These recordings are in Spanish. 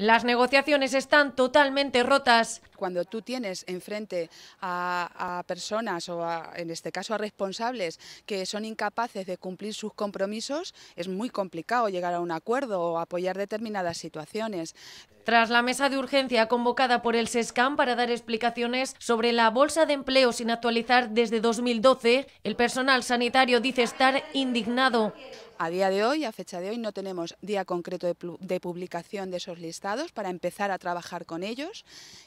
Las negociaciones están totalmente rotas. Cuando tú tienes enfrente a, personas o en este caso a responsables que son incapaces de cumplir sus compromisos, es muy complicado llegar a un acuerdo o apoyar determinadas situaciones. Tras la mesa de urgencia convocada por el SESCAM para dar explicaciones sobre la bolsa de empleo sin actualizar desde 2012, el personal sanitario dice estar indignado. A día de hoy, a fecha de hoy, no tenemos día concreto de, publicación de esos listados para empezar a trabajar con ellos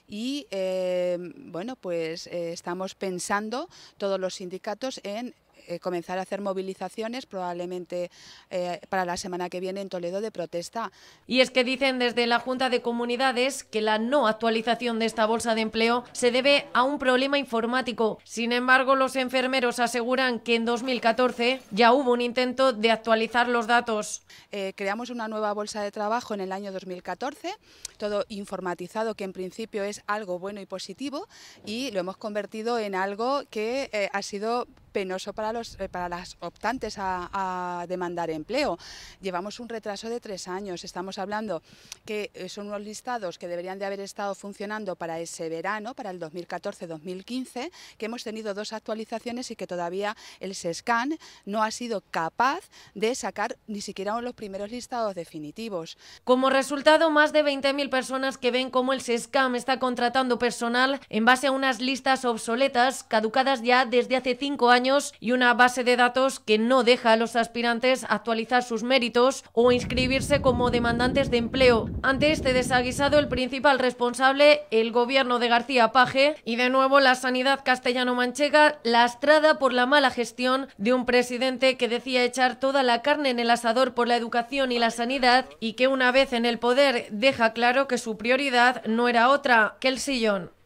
y, eh, bueno, pues eh, estamos pensando todos los sindicatos en eh, comenzar a hacer movilizaciones, probablemente eh, para la semana que viene en Toledo, de protesta. Y es que dicen desde la Junta de Comunidades que la no actualización de esta bolsa de empleo se debe a un problema informático. Sin embargo, los enfermeros aseguran que en 2014 ya hubo un intento de actualizar los datos. Eh, creamos una nueva bolsa de trabajo en el año 2014, todo informatizado, que en principio es algo bueno y positivo, y lo hemos convertido en algo que ha sido penoso para, los, eh, para las optantes a, demandar empleo. Llevamos un retraso de tres años, estamos hablando que eh, son unos listados que deberían de haber estado funcionando para ese verano, para el 2014-2015, que hemos tenido dos actualizaciones y que todavía el SESCAN no ha sido capaz de sacar ni siquiera los primeros listados definitivos. Como resultado, más de 20.000 personas que ven cómo el SESCAM está contratando personal en base a unas listas obsoletas, caducadas ya desde hace cinco años y una base de datos que no deja a los aspirantes actualizar sus méritos o inscribirse como demandantes de empleo. Ante este desaguisado, el principal responsable, el gobierno de García Paje y de nuevo la sanidad castellano-manchega lastrada por la mala gestión de un presidente que decía echar toda la carne en el asador por la educación y la sanidad y que una vez en el poder deja claro que su prioridad no era otra que el sillón.